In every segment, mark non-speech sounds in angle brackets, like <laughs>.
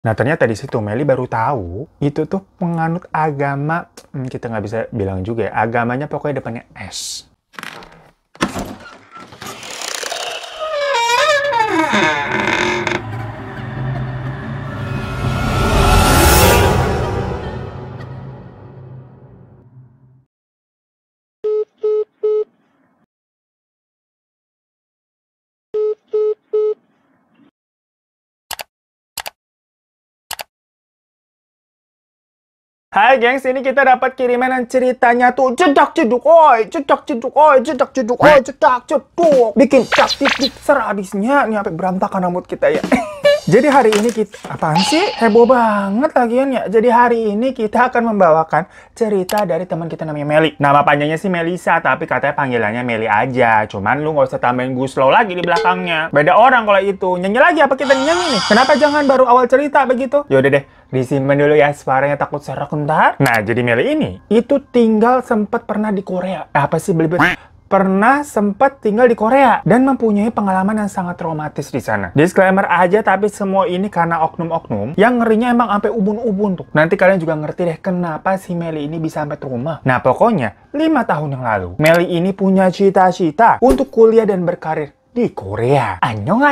Nah ternyata di situ Meli baru tahu itu tuh penganut agama hmm, kita nggak bisa bilang juga ya agamanya pokoknya depannya S. Hai gengs, ini kita dapat kiriman yang ceritanya tuh cedak ceduk oi, cedak ceduk oi, cedak ceduk oi, cedak ceduk. Bikin cak tip serabisnya abisnya, ini sampai berantakan rambut kita ya. <laughs> Jadi hari ini kita apaan sih? Heboh banget lagian ya. Jadi hari ini kita akan membawakan cerita dari teman kita namanya Meli. Nama panjangnya sih Melisa, tapi katanya panggilannya Meli aja. Cuman lu nggak usah tambahin guslo lagi di belakangnya. Beda orang kalau itu. Nyanyi lagi apa kita nyanyi nih? Kenapa jangan baru awal cerita begitu? Yaudah deh, disimpan dulu ya suaranya takut serak ntar. Nah, jadi Meli ini itu tinggal sempat pernah di Korea. Apa sih beli beli-beli? pernah sempat tinggal di Korea dan mempunyai pengalaman yang sangat traumatis di sana. Disclaimer aja tapi semua ini karena oknum-oknum yang ngerinya emang sampai ubun-ubun tuh. Nanti kalian juga ngerti deh kenapa si Meli ini bisa sampai rumah Nah pokoknya lima tahun yang lalu Meli ini punya cita-cita untuk kuliah dan berkarir di Korea.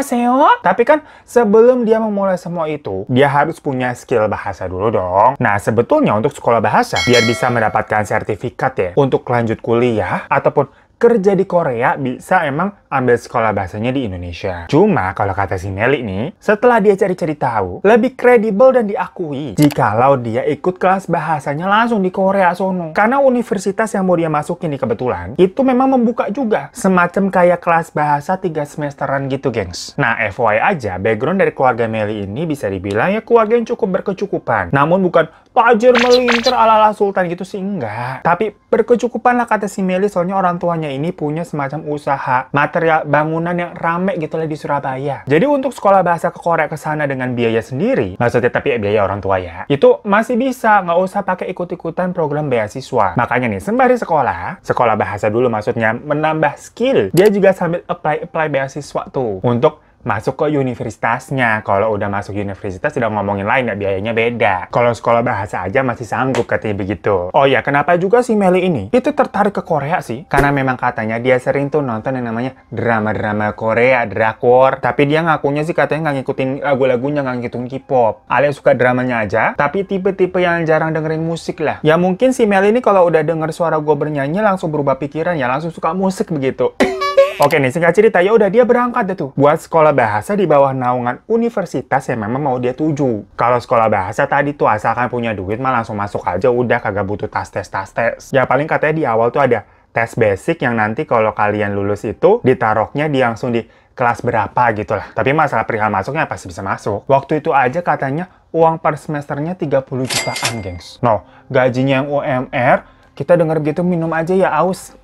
Seo? Tapi kan sebelum dia memulai semua itu, dia harus punya skill bahasa dulu dong. Nah, sebetulnya untuk sekolah bahasa, biar bisa mendapatkan sertifikat ya untuk lanjut kuliah ataupun kerja di Korea bisa emang ambil sekolah bahasanya di Indonesia. Cuma kalau kata si Meli nih, setelah dia cari-cari tahu, lebih kredibel dan diakui jikalau dia ikut kelas bahasanya langsung di Korea sono. Karena universitas yang mau dia masukin nih kebetulan, itu memang membuka juga semacam kayak kelas bahasa tiga semesteran gitu, gengs. Nah, FYI aja, background dari keluarga Meli ini bisa dibilang ya keluarga yang cukup berkecukupan. Namun bukan tajir melintir ala-ala sultan gitu sih enggak. Tapi berkecukupan lah kata si Meli soalnya orang tuanya ini punya semacam usaha material bangunan yang rame gitu lah di Surabaya. Jadi untuk sekolah bahasa ke Korea ke sana dengan biaya sendiri, maksudnya tapi biaya orang tua ya, itu masih bisa nggak usah pakai ikut-ikutan program beasiswa. Makanya nih sembari sekolah, sekolah bahasa dulu maksudnya menambah skill. Dia juga sambil apply-apply beasiswa tuh untuk masuk ke universitasnya. Kalau udah masuk universitas tidak ngomongin lain ya biayanya beda. Kalau sekolah bahasa aja masih sanggup katanya begitu. Oh ya, kenapa juga si Meli ini itu tertarik ke Korea sih? Karena memang katanya dia sering tuh nonton yang namanya drama-drama Korea, drakor. Tapi dia ngakunya sih katanya nggak ngikutin lagu-lagunya, nggak ngikutin K-pop. Alias suka dramanya aja, tapi tipe-tipe yang jarang dengerin musik lah. Ya mungkin si Meli ini kalau udah denger suara gue bernyanyi langsung berubah pikiran ya, langsung suka musik begitu. <coughs> Oke nih, singkat cerita, ya udah dia berangkat deh tuh. Buat sekolah bahasa di bawah naungan universitas yang memang mau dia tuju. Kalau sekolah bahasa tadi tuh asalkan punya duit mah langsung masuk aja udah kagak butuh tas tes tas tes. Ya paling katanya di awal tuh ada tes basic yang nanti kalau kalian lulus itu ditaroknya di langsung di kelas berapa gitu lah. Tapi masalah perihal masuknya pasti bisa masuk. Waktu itu aja katanya uang per semesternya 30 jutaan, gengs. No, gajinya yang UMR, kita denger gitu minum aja ya aus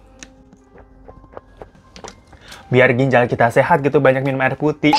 biar ginjal kita sehat gitu banyak minum air putih.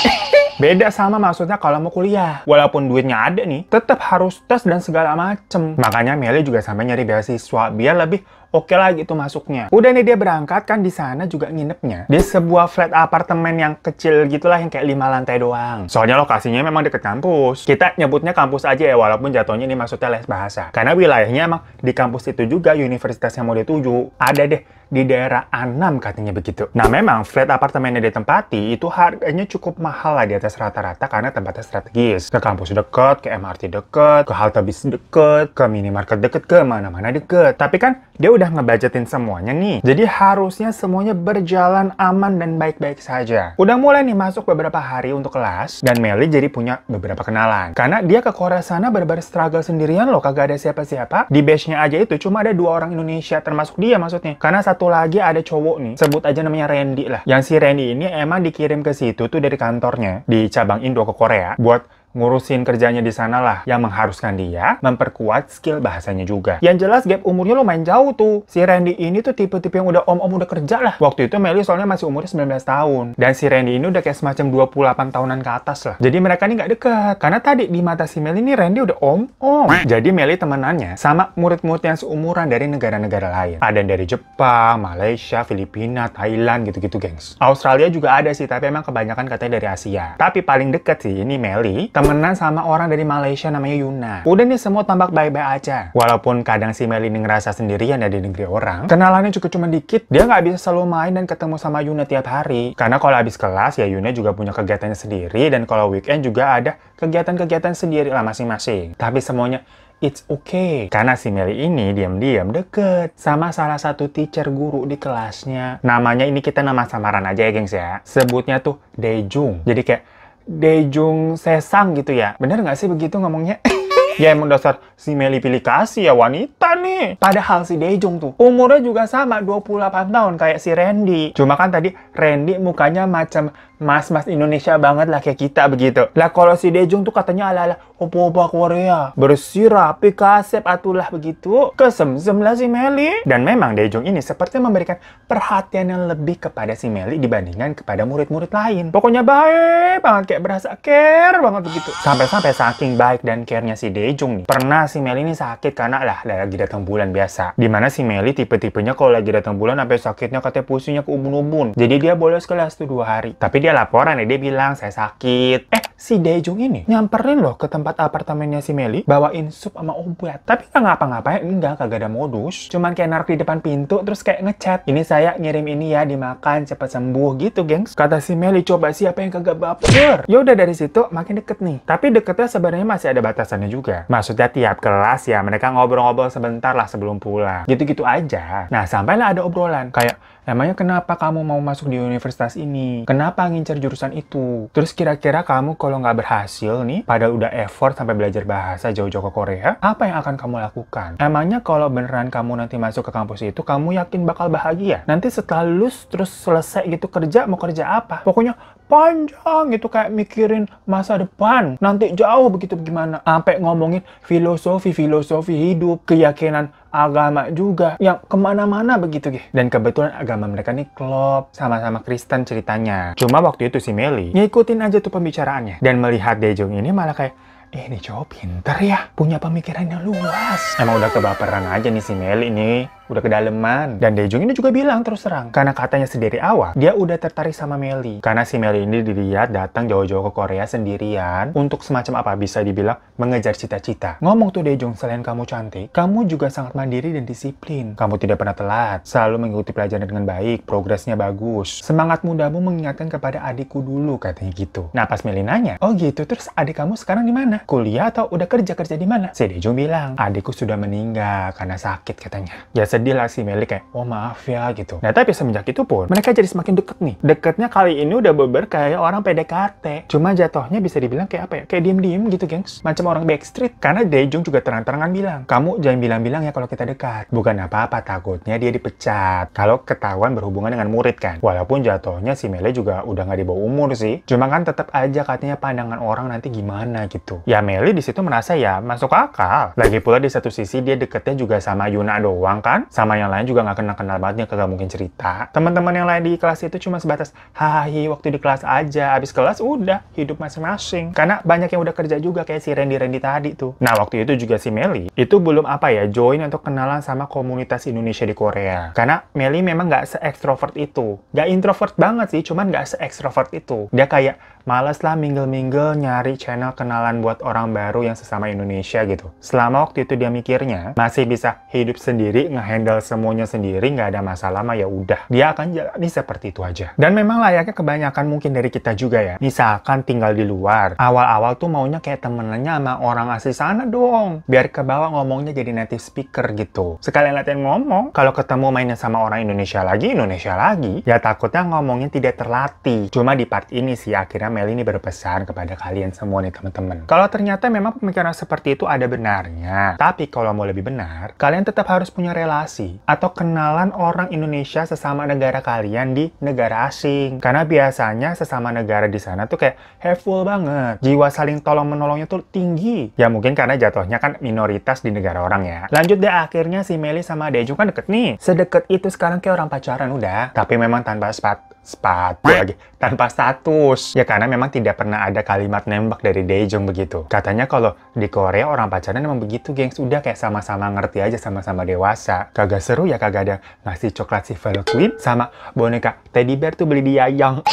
Beda sama maksudnya kalau mau kuliah. Walaupun duitnya ada nih, tetap harus tes dan segala macem. Makanya Meli juga sampai nyari beasiswa biar lebih oke okay lah gitu masuknya. Udah nih dia berangkat kan di sana juga nginepnya. Di sebuah flat apartemen yang kecil gitulah yang kayak lima lantai doang. Soalnya lokasinya memang deket kampus. Kita nyebutnya kampus aja ya walaupun jatuhnya ini maksudnya les bahasa. Karena wilayahnya emang di kampus itu juga universitas yang mau dituju. Ada deh di daerah Anam katanya begitu. Nah memang flat apartemen yang ditempati itu harganya cukup mahal lah di atas rata-rata karena tempatnya strategis. Ke kampus deket, ke MRT deket, ke halte bis deket, ke minimarket deket, ke mana-mana deket. Tapi kan dia udah ngebajetin semuanya nih. Jadi harusnya semuanya berjalan aman dan baik-baik saja. Udah mulai nih masuk beberapa hari untuk kelas, dan Meli jadi punya beberapa kenalan. Karena dia ke Korea sana benar-benar struggle sendirian loh, kagak ada siapa-siapa. Di base nya aja itu cuma ada dua orang Indonesia, termasuk dia maksudnya. Karena satu lagi ada cowok nih, sebut aja namanya Randy lah. Yang si Randy ini emang dikirim ke situ tuh dari kantornya, di cabang Indo ke Korea, buat ngurusin kerjanya di sana lah yang mengharuskan dia memperkuat skill bahasanya juga. Yang jelas gap umurnya lumayan jauh tuh. Si Randy ini tuh tipe-tipe yang udah om-om udah kerja lah. Waktu itu Melly soalnya masih umurnya 19 tahun. Dan si Randy ini udah kayak semacam 28 tahunan ke atas lah. Jadi mereka ini nggak dekat. Karena tadi di mata si Melly ini Randy udah om-om. Jadi Melly temenannya sama murid-murid yang seumuran dari negara-negara lain. Ada yang dari Jepang, Malaysia, Filipina, Thailand gitu-gitu gengs. Australia juga ada sih tapi emang kebanyakan katanya dari Asia. Tapi paling deket sih ini Melly. Temen temenan sama orang dari Malaysia namanya Yuna. Udah nih semua tampak baik-baik aja. Walaupun kadang si Mel ini ngerasa sendirian di negeri orang, kenalannya cukup cuma dikit. Dia nggak bisa selalu main dan ketemu sama Yuna tiap hari. Karena kalau habis kelas ya Yuna juga punya kegiatannya sendiri dan kalau weekend juga ada kegiatan-kegiatan sendiri lah masing-masing. Tapi semuanya it's okay. Karena si Meli ini diam-diam deket sama salah satu teacher guru di kelasnya. Namanya ini kita nama samaran aja ya gengs ya. Sebutnya tuh Dejung. Jadi kayak Dejung Sesang gitu ya. Bener nggak sih begitu ngomongnya? <laughs> Ya emang dasar si Meli pilih kasih ya wanita nih. Padahal si Dejung tuh umurnya juga sama 28 tahun kayak si Randy. Cuma kan tadi Randy mukanya macam mas-mas Indonesia banget lah kayak kita begitu. Lah kalau si Dejung tuh katanya ala-ala opo-opo Korea. Bersih, rapi, kasep, atulah begitu. Kesemsem lah si Meli. Dan memang Dejung ini seperti memberikan perhatian yang lebih kepada si Meli dibandingkan kepada murid-murid lain. Pokoknya baik banget kayak berasa care banget begitu. Sampai-sampai saking baik dan care-nya si Dejung nih. Pernah si Meli ini sakit karena lah lagi datang bulan biasa. Dimana si Meli tipe-tipenya kalau lagi datang bulan sampai sakitnya katanya pusingnya ke ubun-ubun. Jadi dia boleh sekolah tuh dua hari. Tapi dia laporan ya, dia bilang saya sakit. Eh, si Daejung ini nyamperin loh ke tempat apartemennya si Meli, bawain sup sama obat. Tapi nggak ngapa-ngapain, enggak, kagak ada modus. Cuman kayak narik di depan pintu, terus kayak ngechat. Ini saya ngirim ini ya, dimakan, cepat sembuh gitu, gengs. Kata si Meli, coba siapa yang kagak baper? Ya udah dari situ makin deket nih. Tapi deketnya sebenarnya masih ada batasannya juga. Maksudnya tiap kelas ya, mereka ngobrol-ngobrol sebentar lah sebelum pulang. Gitu-gitu aja. Nah, sampailah ada obrolan. Kayak, namanya kenapa kamu mau masuk di universitas ini? Kenapa ngincer jurusan itu? Terus kira-kira kamu kalau nggak berhasil nih, padahal udah effort sampai belajar bahasa jauh-jauh ke Korea, apa yang akan kamu lakukan? Emangnya kalau beneran kamu nanti masuk ke kampus itu, kamu yakin bakal bahagia? Nanti setelah lulus terus selesai gitu kerja, mau kerja apa? Pokoknya panjang itu kayak mikirin masa depan nanti jauh begitu gimana sampai ngomongin filosofi filosofi hidup keyakinan agama juga yang kemana-mana begitu gih dan kebetulan agama mereka nih klop sama-sama Kristen ceritanya cuma waktu itu si Meli ngikutin aja tuh pembicaraannya dan melihat Dejong ini malah kayak eh, ini cowok pinter ya punya pemikiran yang luas emang udah kebaperan aja nih si Meli nih udah kedalaman Dan Dejung ini juga bilang terus terang, karena katanya sendiri awal, dia udah tertarik sama Meli. Karena si Meli ini dilihat datang jauh-jauh ke Korea sendirian untuk semacam apa bisa dibilang mengejar cita-cita. Ngomong tuh Dejung selain kamu cantik, kamu juga sangat mandiri dan disiplin. Kamu tidak pernah telat, selalu mengikuti pelajaran dengan baik, progresnya bagus. Semangat mudamu mengingatkan kepada adikku dulu, katanya gitu. Nah pas Meli nanya, oh gitu, terus adik kamu sekarang di mana? Kuliah atau udah kerja-kerja di mana? Si Dejung bilang, adikku sudah meninggal karena sakit katanya. Ya sedih lah si Meli kayak, oh maaf ya gitu. Nah tapi semenjak itu pun, mereka jadi semakin deket nih. Deketnya kali ini udah beber kayak orang PDKT. Cuma jatohnya bisa dibilang kayak apa ya, kayak diem-diem gitu gengs. Macam orang backstreet. Karena Daejung juga terang-terangan bilang, kamu jangan bilang-bilang ya kalau kita dekat. Bukan apa-apa, takutnya dia dipecat. Kalau ketahuan berhubungan dengan murid kan. Walaupun jatohnya si Meli juga udah gak dibawa umur sih. Cuma kan tetap aja katanya pandangan orang nanti gimana gitu. Ya Meli disitu merasa ya masuk akal. Lagi pula di satu sisi dia deketnya juga sama Yuna doang kan sama yang lain juga nggak kenal-kenal banget nih, kagak mungkin cerita. Teman-teman yang lain di kelas itu cuma sebatas hahi waktu di kelas aja, abis kelas udah hidup masing-masing. Karena banyak yang udah kerja juga kayak si Randy-Randy tadi tuh. Nah waktu itu juga si Meli, itu belum apa ya, join atau kenalan sama komunitas Indonesia di Korea. Karena Meli memang nggak se-extrovert itu. Nggak introvert banget sih, cuman nggak se-extrovert itu. Dia kayak males lah minggel-minggel nyari channel kenalan buat orang baru yang sesama Indonesia gitu. Selama waktu itu dia mikirnya, masih bisa hidup sendiri, nge menghandle semuanya sendiri nggak ada masalah mah ya udah dia akan jalani seperti itu aja dan memang layaknya kebanyakan mungkin dari kita juga ya misalkan tinggal di luar awal-awal tuh maunya kayak temenannya sama orang asli sana dong biar ke bawah ngomongnya jadi native speaker gitu sekalian latihan ngomong kalau ketemu mainnya sama orang Indonesia lagi Indonesia lagi ya takutnya ngomongnya tidak terlatih cuma di part ini sih akhirnya Mel ini berpesan kepada kalian semua nih teman-teman kalau ternyata memang pemikiran seperti itu ada benarnya tapi kalau mau lebih benar kalian tetap harus punya relasi relasi atau kenalan orang Indonesia sesama negara kalian di negara asing. Karena biasanya sesama negara di sana tuh kayak helpful banget. Jiwa saling tolong-menolongnya tuh tinggi. Ya mungkin karena jatuhnya kan minoritas di negara orang ya. Lanjut deh akhirnya si Meli sama Deju kan deket nih. Sedeket itu sekarang kayak orang pacaran udah. Tapi memang tanpa sepatu sepatu lagi tanpa status ya karena memang tidak pernah ada kalimat nembak dari Daejong begitu katanya kalau di Korea orang pacaran memang begitu gengs udah kayak sama-sama ngerti aja sama-sama dewasa kagak seru ya kagak ada ngasih coklat si Queen sama boneka teddy bear tuh beli dia yang <laughs>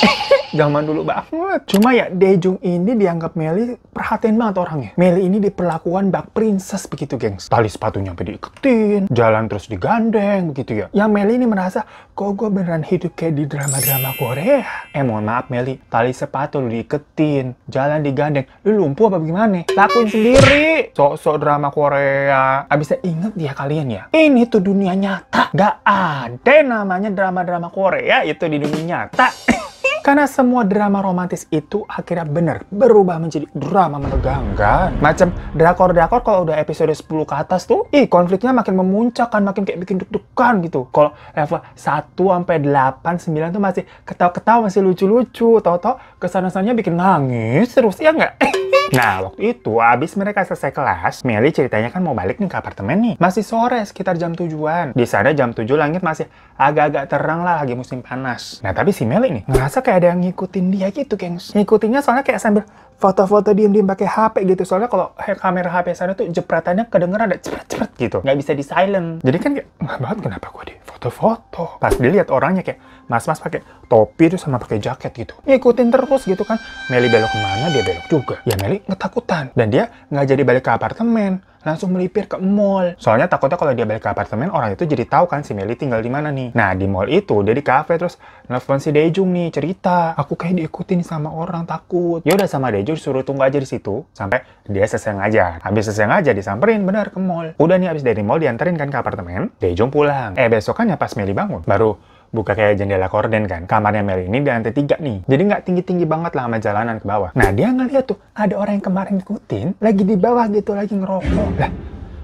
zaman dulu banget cuma ya Daejung ini dianggap Meli perhatian banget orangnya Meli ini diperlakukan bak princess begitu gengs tali sepatunya sampai diiketin jalan terus digandeng begitu ya yang Meli ini merasa kok gue beneran hidup kayak di drama-drama Korea? Eh mohon maaf Meli, tali sepatu lu diiketin, jalan digandeng, lu lumpuh apa gimana? Lakuin sendiri! Sok-sok drama Korea. Abisnya inget ya kalian ya, ini tuh dunia nyata. Gak ada namanya drama-drama Korea itu di dunia nyata. Karena semua drama romantis itu akhirnya bener berubah menjadi drama menegangkan. Macam drakor-drakor kalau udah episode 10 ke atas tuh, ih konfliknya makin memuncak kan, makin kayak bikin deg-degan gitu. Kalau level 1 sampai 8, 9 tuh masih ketawa-ketawa, masih lucu-lucu. Toto tau kesana-sananya bikin nangis terus, ya nggak? <laughs> Nah, waktu itu abis mereka selesai kelas, Meli ceritanya kan mau balik nih ke apartemen nih. Masih sore, sekitar jam tujuan. Di sana jam tujuh langit masih agak-agak terang lah, lagi musim panas. Nah, tapi si Meli nih ngerasa kayak kayak ada yang ngikutin dia gitu, gengs. Ngikutinnya soalnya kayak sambil foto-foto diem-diem pakai HP gitu. Soalnya kalau kamera HP sana tuh jepretannya kedengeran ada cepet-cepet gitu. Nggak bisa di silent. Jadi kan kayak, nggak banget kenapa gue di foto-foto. Pas dilihat orangnya kayak mas-mas pakai topi tuh sama pakai jaket gitu. Ngikutin terus gitu kan. Meli belok kemana, dia belok juga. Ya Meli ngetakutan. Dan dia nggak jadi balik ke apartemen langsung melipir ke mall. Soalnya takutnya kalau dia balik ke apartemen, orang itu jadi tahu kan si Meli tinggal di mana nih. Nah, di mall itu dia di cafe terus nelfon si Dejung nih cerita, aku kayak diikutin sama orang takut. Ya udah sama Dejung suruh tunggu aja di situ sampai dia selesai ngajar. Habis selesai ngajar disamperin benar ke mall. Udah nih habis dari mall dianterin kan ke apartemen, Dejung pulang. Eh besokannya pas Meli bangun baru buka kayak jendela korden kan. Kamarnya Mel ini di lantai tiga nih. Jadi nggak tinggi-tinggi banget lah sama jalanan ke bawah. Nah dia ngeliat tuh ada orang yang kemarin ikutin lagi di bawah gitu lagi ngerokok. Lah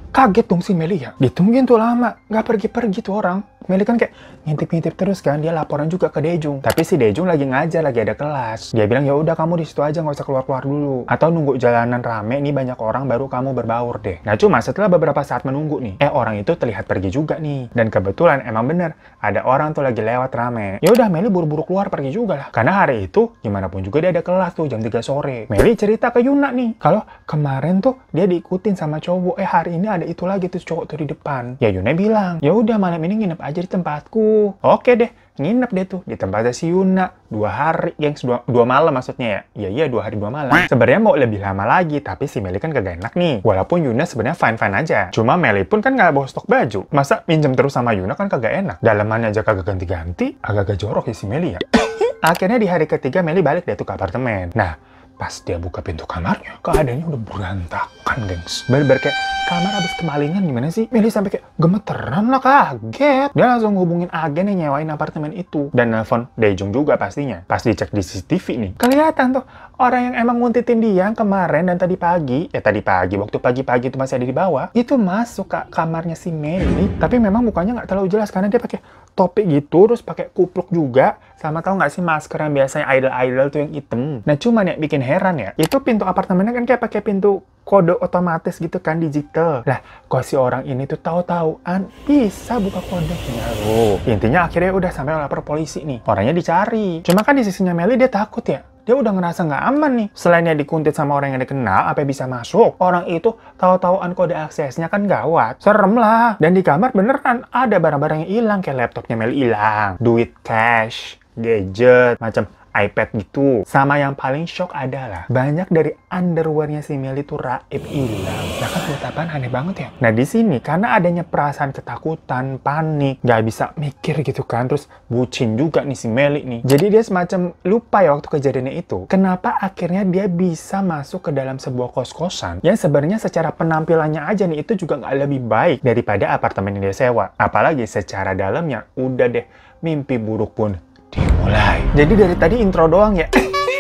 kaget dong si Meli ya. Ditungguin tuh lama, nggak pergi-pergi tuh orang. Meli kan kayak ngintip-ngintip terus kan, dia laporan juga ke Dejung. Tapi si Dejung lagi ngajar, lagi ada kelas. Dia bilang ya udah kamu di situ aja nggak usah keluar-keluar dulu. Atau nunggu jalanan rame nih banyak orang baru kamu berbaur deh. Nah cuma setelah beberapa saat menunggu nih, eh orang itu terlihat pergi juga nih. Dan kebetulan emang bener ada orang tuh lagi lewat rame. Ya udah Meli buru-buru keluar pergi juga lah. Karena hari itu gimana pun juga dia ada kelas tuh jam 3 sore. Meli cerita ke Yuna nih, kalau kemarin tuh dia diikutin sama cowok. Eh hari ini ada ada itu lagi tuh cowok tuh di depan. Ya Yuna bilang, ya udah malam ini nginep aja di tempatku. Oke deh, nginep deh tuh di tempatnya si Yuna. Dua hari, yang dua, dua malam maksudnya ya. Iya iya dua hari dua malam. Sebenarnya mau lebih lama lagi, tapi si Meli kan kagak enak nih. Walaupun Yuna sebenarnya fine-fine aja. Cuma Meli pun kan nggak bawa stok baju. Masa minjem terus sama Yuna kan kagak enak. Dalamannya aja kagak ganti-ganti, agak-agak jorok ya si Meli ya. <coughs> Akhirnya di hari ketiga Meli balik deh tuh ke apartemen. Nah, Pas dia buka pintu kamarnya, keadaannya udah berantakan, gengs. Bener-bener kayak kamar habis kemalingan gimana sih? Meli sampai kayak gemeteran lah, kaget. Dia langsung hubungin agen yang nyewain apartemen itu. Dan nelfon Daejung juga pastinya. Pas dicek di CCTV nih, kelihatan tuh Orang yang emang nguntitin dia yang kemarin dan tadi pagi, ya tadi pagi, waktu pagi-pagi itu masih ada di bawah, itu masuk ke kamarnya si Meli. Tapi memang mukanya nggak terlalu jelas karena dia pakai topi gitu, terus pakai kupluk juga. Sama tau nggak sih masker yang biasanya idol-idol tuh yang hitam. Nah cuman ya bikin heran ya, itu pintu apartemennya kan kayak pakai pintu kode otomatis gitu kan digital. Lah, kok si orang ini tuh tahu-tahuan bisa buka kodenya Oh, Intinya akhirnya udah sampai lapor polisi nih. Orangnya dicari. Cuma kan di sisinya Meli dia takut ya dia udah ngerasa nggak aman nih. Selain dia dikuntit sama orang yang dikenal, apa bisa masuk? Orang itu tahu-tahuan kode aksesnya kan gawat. Serem lah. Dan di kamar beneran ada barang-barang yang hilang. Kayak laptopnya Meli hilang, duit cash, gadget, macam iPad gitu. Sama yang paling shock adalah banyak dari underwearnya si Meli tuh raib hilang. Nah kan buat apaan aneh banget ya? Nah di sini karena adanya perasaan ketakutan, panik, nggak bisa mikir gitu kan. Terus bucin juga nih si Meli nih. Jadi dia semacam lupa ya waktu kejadiannya itu. Kenapa akhirnya dia bisa masuk ke dalam sebuah kos-kosan yang sebenarnya secara penampilannya aja nih itu juga nggak lebih baik daripada apartemen yang dia sewa. Apalagi secara dalamnya udah deh mimpi buruk pun dimulai. Jadi dari tadi intro doang ya.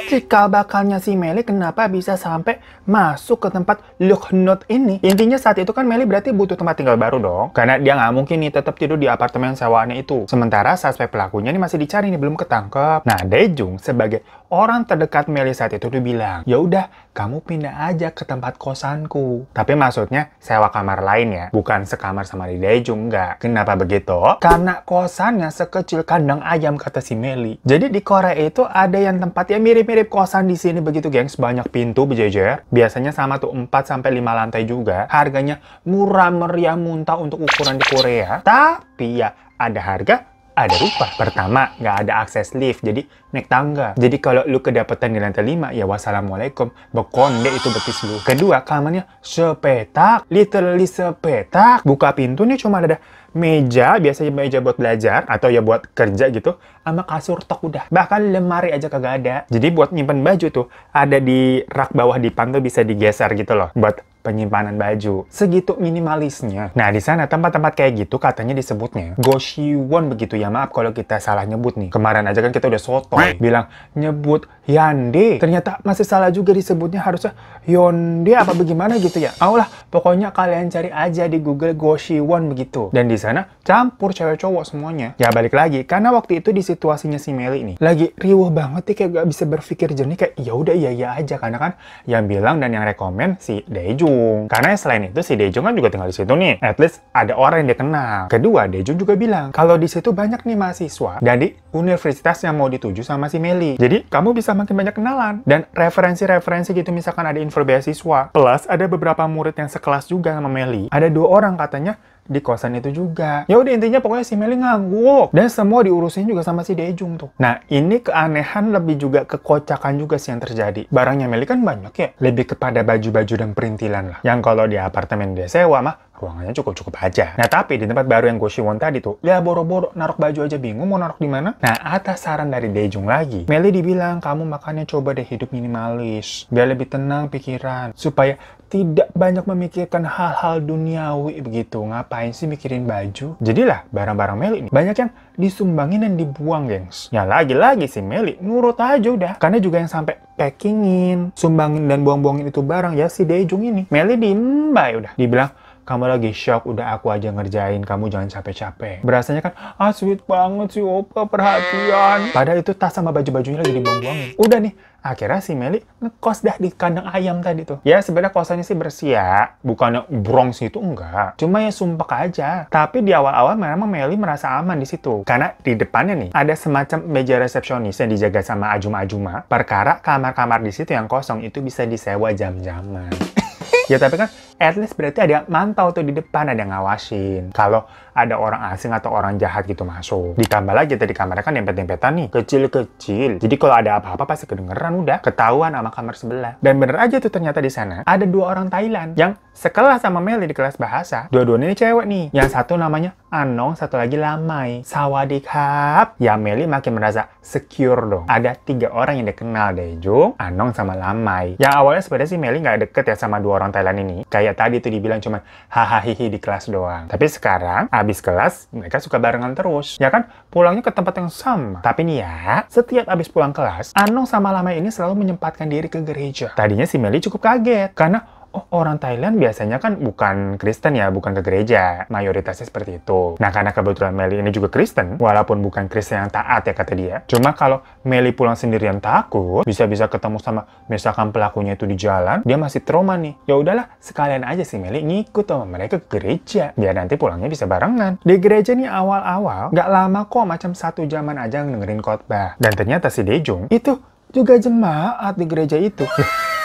Cikal bakalnya si Meli kenapa bisa sampai masuk ke tempat look note ini? Intinya saat itu kan Meli berarti butuh tempat tinggal baru dong. Karena dia nggak mungkin nih tetap tidur di apartemen sewaannya itu. Sementara suspek pelakunya ini masih dicari nih belum ketangkep. Nah Dejung sebagai orang terdekat Meli saat itu tuh bilang, ya udah kamu pindah aja ke tempat kosanku. Tapi maksudnya sewa kamar lain ya, bukan sekamar sama Didejung nggak. Kenapa begitu? Karena kosannya sekecil kandang ayam kata si Meli. Jadi di Korea itu ada yang tempatnya mirip-mirip kosan di sini begitu gengs, banyak pintu berjejer. Biasanya sama tuh 4 sampai 5 lantai juga. Harganya murah meriah muntah untuk ukuran di Korea. Tapi ya ada harga ada rupa. Pertama, nggak ada akses lift, jadi naik tangga. Jadi kalau lu kedapetan di lantai 5, ya wassalamualaikum. Bekonde itu betis lu. Kedua, kamarnya sepetak. Literally sepetak. Buka pintu nih cuma ada meja, biasanya meja buat belajar atau ya buat kerja gitu sama kasur tok udah. Bahkan lemari aja kagak ada. Jadi buat nyimpen baju tuh, ada di rak bawah di pan tuh bisa digeser gitu loh. Buat penyimpanan baju. Segitu minimalisnya. Nah, di sana tempat-tempat kayak gitu katanya disebutnya Goshiwon begitu ya. Maaf kalau kita salah nyebut nih. Kemarin aja kan kita udah soto bilang nyebut Yande. Ternyata masih salah juga disebutnya harusnya Yonde apa bagaimana gitu ya. Aulah pokoknya kalian cari aja di Google Goshiwon begitu. Dan di sana campur cewek cowok semuanya. Ya balik lagi karena waktu itu di situasinya si Meli nih lagi riuh banget nih kayak gak bisa berpikir jernih kayak ya udah iya iya aja karena kan yang bilang dan yang rekomen si Daejung karena selain itu si Daejung kan juga tinggal di situ nih at least ada orang yang dia kenal kedua Daejung juga bilang kalau di situ banyak nih mahasiswa dari universitas yang mau dituju sama si Meli jadi kamu bisa makin banyak kenalan dan referensi-referensi gitu misalkan ada info beasiswa plus ada beberapa murid yang sekelas juga sama Meli ada dua orang katanya di kosan itu juga. Ya udah intinya pokoknya si Meli ngangguk dan semua diurusin juga sama si Dejung tuh. Nah ini keanehan lebih juga kekocakan juga sih yang terjadi. Barangnya Meli kan banyak ya, lebih kepada baju-baju dan perintilan lah. Yang kalau di apartemen dia sewa mah ruangannya cukup-cukup aja. Nah, tapi di tempat baru yang gue Shiwon tadi tuh, ya boro-boro narok baju aja bingung mau narok di mana. Nah, atas saran dari Dejung lagi, Meli dibilang kamu makannya coba deh hidup minimalis, biar lebih tenang pikiran, supaya tidak banyak memikirkan hal-hal duniawi begitu. Ngapain sih mikirin baju? Jadilah barang-barang Meli ini banyak yang disumbangin dan dibuang, gengs. Ya lagi-lagi sih Meli nurut aja udah. Karena juga yang sampai packingin, sumbangin dan buang-buangin itu barang ya si Dejung ini. Meli diem udah. Dibilang kamu lagi shock, udah aku aja ngerjain, kamu jangan capek-capek. Berasanya kan, ah sweet banget sih opa, perhatian. Padahal itu tas sama baju-bajunya lagi dibuang-buangin. Udah nih, akhirnya si Meli ngekos dah di kandang ayam tadi tuh. Ya sebenarnya kosannya sih bersih ya, bukannya brongs itu enggak. Cuma ya sumpah aja. Tapi di awal-awal memang Meli merasa aman di situ. Karena di depannya nih ada semacam meja resepsionis yang dijaga sama ajuma-ajuma. Perkara kamar-kamar di situ yang kosong itu bisa disewa jam-jaman. <laughs> ya tapi kan at least berarti ada mantau tuh di depan, ada yang ngawasin. Kalau ada orang asing atau orang jahat gitu masuk. Ditambah lagi tadi kamarnya kan dempet-dempetan nih, kecil-kecil. Jadi kalau ada apa-apa pasti kedengeran udah, ketahuan sama kamar sebelah. Dan bener aja tuh ternyata di sana ada dua orang Thailand yang sekelas sama Meli di kelas bahasa. Dua-duanya ini cewek nih. Yang satu namanya Anong, satu lagi Lamai. Sawadikap. Ya Meli makin merasa secure dong. Ada tiga orang yang dikenal Daejung, Anong sama Lamai. Yang awalnya sebenarnya sih Meli nggak deket ya sama dua orang Thailand ini. Kayak ya tadi itu dibilang cuma hahaha di kelas doang. Tapi sekarang abis kelas mereka suka barengan terus. Ya kan pulangnya ke tempat yang sama. Tapi nih ya, setiap abis pulang kelas, Anong sama Lama ini selalu menyempatkan diri ke gereja. Tadinya si Meli cukup kaget karena orang Thailand biasanya kan bukan Kristen ya, bukan ke gereja. Mayoritasnya seperti itu. Nah, karena kebetulan Meli ini juga Kristen, walaupun bukan Kristen yang taat ya kata dia. Cuma kalau Meli pulang sendirian takut, bisa-bisa ketemu sama misalkan pelakunya itu di jalan, dia masih trauma nih. Ya udahlah, sekalian aja sih Meli ngikut sama mereka ke gereja. Biar nanti pulangnya bisa barengan. Di gereja nih awal-awal, gak lama kok macam satu jaman aja dengerin khotbah. Dan ternyata si Dejung itu juga jemaat di gereja itu. <laughs>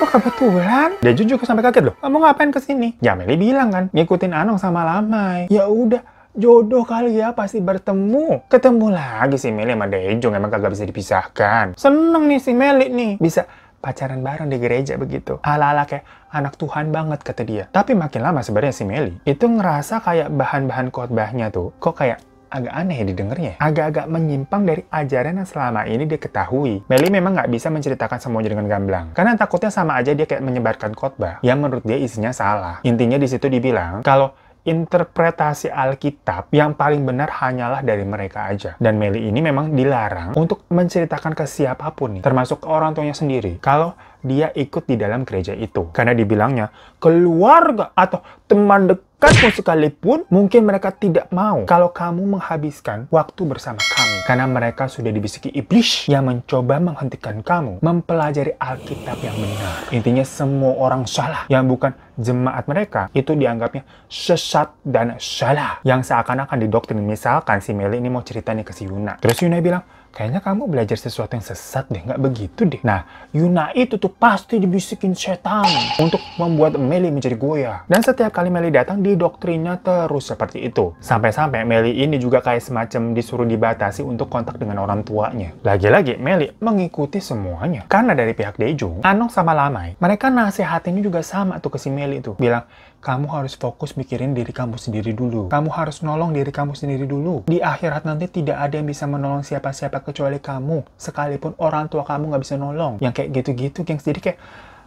kok kebetulan? Dan jujur sampai kaget loh. Kamu ngapain kesini? Ya Meli bilang kan, ngikutin Anong sama Lamai. Ya udah, jodoh kali ya pasti bertemu. Ketemu lagi si Meli sama Dejong emang kagak bisa dipisahkan. Seneng nih si Meli nih bisa pacaran bareng di gereja begitu. Ala-ala kayak anak Tuhan banget kata dia. Tapi makin lama sebenarnya si Meli itu ngerasa kayak bahan-bahan khotbahnya tuh kok kayak agak aneh didengarnya. Agak-agak menyimpang dari ajaran yang selama ini diketahui. ketahui. Meli memang nggak bisa menceritakan semuanya dengan gamblang. Karena takutnya sama aja dia kayak menyebarkan khotbah yang menurut dia isinya salah. Intinya di situ dibilang kalau interpretasi Alkitab yang paling benar hanyalah dari mereka aja. Dan Meli ini memang dilarang untuk menceritakan ke siapapun nih, termasuk orang tuanya sendiri. Kalau dia ikut di dalam gereja itu. Karena dibilangnya, keluarga atau teman pun sekalipun, mungkin mereka tidak mau kalau kamu menghabiskan waktu bersama kami. Karena mereka sudah dibisiki iblis yang mencoba menghentikan kamu mempelajari Alkitab yang benar. Intinya semua orang salah yang bukan jemaat mereka itu dianggapnya sesat dan salah yang seakan-akan didoktrin misalkan si Meli ini mau cerita nih ke si Yuna terus Yuna bilang kayaknya kamu belajar sesuatu yang sesat deh, nggak begitu deh. Nah, Yuna itu tuh pasti dibisikin setan untuk membuat Meli menjadi goyah. Dan setiap kali Meli datang, di doktrinnya terus seperti itu. Sampai-sampai Meli ini juga kayak semacam disuruh dibatasi untuk kontak dengan orang tuanya. Lagi-lagi, Meli mengikuti semuanya. Karena dari pihak Dejung, Anong sama Lamai, mereka nasihatinnya juga sama tuh ke si Meli tuh. Bilang, kamu harus fokus mikirin diri kamu sendiri dulu. Kamu harus nolong diri kamu sendiri dulu. Di akhirat nanti tidak ada yang bisa menolong siapa-siapa kecuali kamu. Sekalipun orang tua kamu nggak bisa nolong. Yang kayak gitu-gitu, gengs. Jadi kayak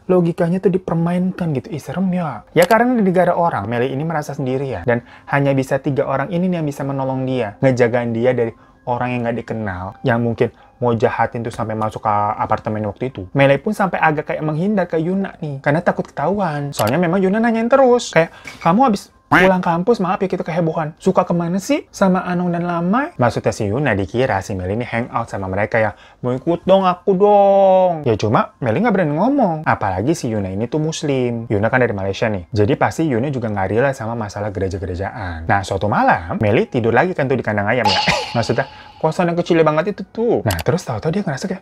logikanya tuh dipermainkan gitu. Ih, serem ya. Ya karena di negara orang, Meli ini merasa sendiri ya. Dan hanya bisa tiga orang ini yang bisa menolong dia. Ngejagain dia dari orang yang nggak dikenal. Yang mungkin mau jahatin tuh sampai masuk ke apartemen waktu itu. Mele pun sampai agak kayak menghindar ke Yuna nih karena takut ketahuan. Soalnya memang Yuna nanyain terus kayak kamu habis pulang kampus maaf ya kita kehebohan suka kemana sih sama Anung dan Lamai maksudnya si Yuna dikira si Meli ini hangout sama mereka ya mau ikut dong aku dong ya cuma Meli nggak berani ngomong apalagi si Yuna ini tuh muslim Yuna kan dari Malaysia nih jadi pasti Yuna juga nggak rela sama masalah gereja-gerejaan nah suatu malam Meli tidur lagi kan tuh di kandang ayam ya <coughs> maksudnya kosan yang kecil banget itu tuh. Nah, terus tahu-tahu dia ngerasa kayak,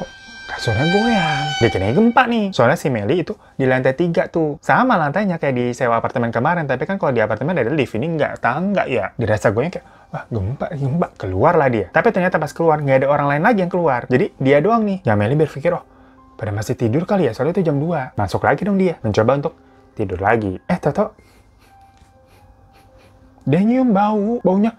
kok kasurnya goyang? Bikinnya gempa nih. Soalnya si Meli itu di lantai tiga tuh. Sama lantainya kayak di sewa apartemen kemarin, tapi kan kalau di apartemen ada lift, ini nggak tangga ya. Dirasa goyang kayak, wah gempa, gempa. Keluarlah dia. Tapi ternyata pas keluar, nggak ada orang lain lagi yang keluar. Jadi dia doang nih. Ya Meli berpikir, oh pada masih tidur kali ya, soalnya itu jam 2. Masuk lagi dong dia. Mencoba untuk tidur lagi. Eh, Toto. dia nyium bau. Baunya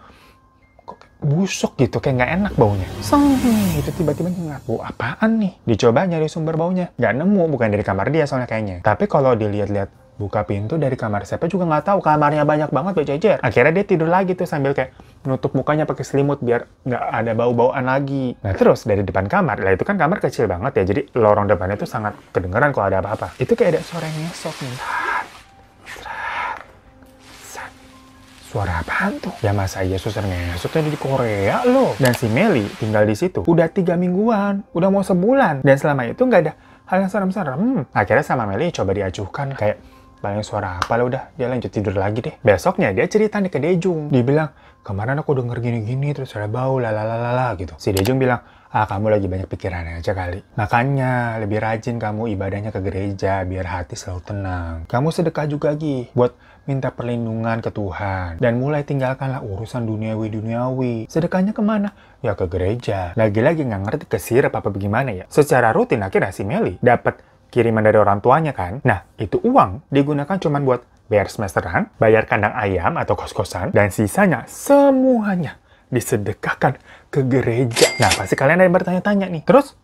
busuk gitu, kayak nggak enak baunya. Sampai itu tiba-tiba nyengat ngaku, apaan nih? Dicoba nyari sumber baunya. Nggak nemu, bukan dari kamar dia soalnya kayaknya. Tapi kalau dilihat-lihat buka pintu dari kamar siapa juga nggak tahu kamarnya banyak banget bejajar akhirnya dia tidur lagi tuh sambil kayak nutup mukanya pakai selimut biar nggak ada bau-bauan lagi. Nah terus dari depan kamar, lah itu kan kamar kecil banget ya, jadi lorong depannya tuh sangat kedengeran kalau ada apa-apa. Itu kayak ada sore sok nih. Suara apa tuh? Ya masa iya suster ngesot di Korea loh. Dan si Meli tinggal di situ. Udah tiga mingguan, udah mau sebulan. Dan selama itu nggak ada hal yang serem-serem. Akhirnya sama Meli coba diajukan kayak paling suara apa lah udah dia ya, lanjut tidur lagi deh besoknya dia cerita nih ke Dejung dibilang kemarin aku denger gini-gini terus ada bau lalalala gitu si Dejung bilang ah kamu lagi banyak pikiran aja kali makanya lebih rajin kamu ibadahnya ke gereja biar hati selalu tenang kamu sedekah juga lagi buat minta perlindungan ke Tuhan. Dan mulai tinggalkanlah urusan duniawi-duniawi. Sedekahnya kemana? Ya ke gereja. Lagi-lagi nggak ngerti kesir apa apa bagaimana ya. Secara rutin akhirnya si Meli dapat kiriman dari orang tuanya kan. Nah, itu uang digunakan cuma buat bayar semesteran, bayar kandang ayam atau kos-kosan, dan sisanya semuanya disedekahkan ke gereja. Nah, pasti kalian ada yang bertanya-tanya nih. Terus,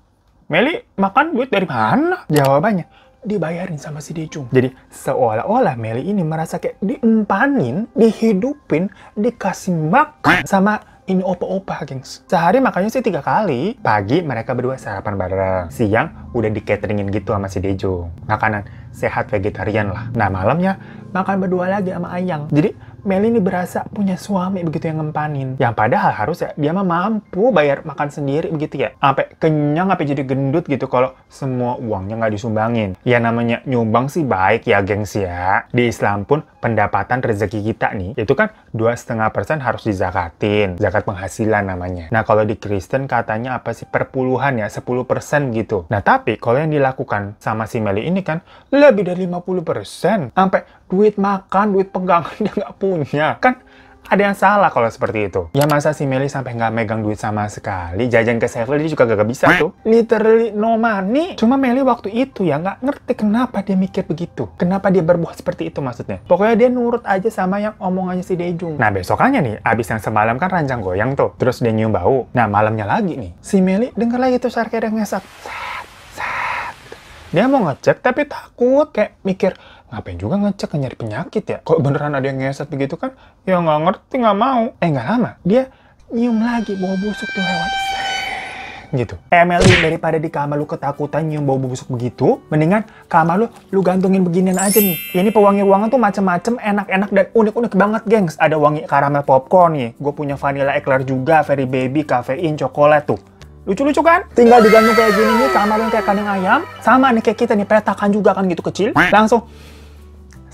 Meli makan duit dari mana? Jawabannya, dibayarin sama si Dejung. Jadi seolah-olah Meli ini merasa kayak diempanin, dihidupin, dikasih makan sama ini opa-opa, gengs. Sehari makanya sih tiga kali. Pagi mereka berdua sarapan bareng. Siang udah di cateringin gitu sama si Dejo. Makanan sehat vegetarian lah. Nah malamnya makan berdua lagi sama Ayang. Jadi Meli ini berasa punya suami begitu yang ngempanin. Yang padahal harus ya dia mah mampu bayar makan sendiri begitu ya. Sampai kenyang, sampai jadi gendut gitu kalau semua uangnya nggak disumbangin. Ya namanya nyumbang sih baik ya gengs ya. Di Islam pun pendapatan rezeki kita nih itu kan dua setengah persen harus dizakatin. Zakat penghasilan namanya. Nah kalau di Kristen katanya apa sih perpuluhan ya 10 persen gitu. Nah tapi kalau yang dilakukan sama si Meli ini kan lebih dari 50 persen. Sampai duit makan, duit pegangan <laughs> dia nggak punya. Kan ada yang salah kalau seperti itu. Ya masa si Meli sampai nggak megang duit sama sekali, jajan ke Sevel dia juga gak bisa tuh. Literally no money. Cuma Meli waktu itu ya nggak ngerti kenapa dia mikir begitu. Kenapa dia berbuat seperti itu maksudnya. Pokoknya dia nurut aja sama yang omongannya si Dejung. Nah besokannya nih, abis yang semalam kan ranjang goyang tuh. Terus dia nyium bau. Nah malamnya lagi nih, si Meli denger lagi tuh sarkadang ngesat. Dia mau ngecek tapi takut kayak mikir, ngapain juga ngecek nyari penyakit ya kok beneran ada yang ngeset begitu kan ya nggak ngerti nggak mau eh nggak lama dia nyium lagi bau busuk tuh lewat gitu. Emily eh, daripada di kamar lu ketakutan nyium bau busuk begitu, mendingan kamar lu lu gantungin beginian aja nih. Ini pewangi ruangan tuh macem-macem, enak-enak dan unik-unik banget, gengs. Ada wangi karamel popcorn nih. Gue punya vanilla eclair juga, fairy baby, kafein, coklat tuh. Lucu-lucu kan? Tinggal digantung kayak gini nih, sama lu kayak kandang ayam. Sama nih kayak kita nih, petakan juga kan gitu kecil. Langsung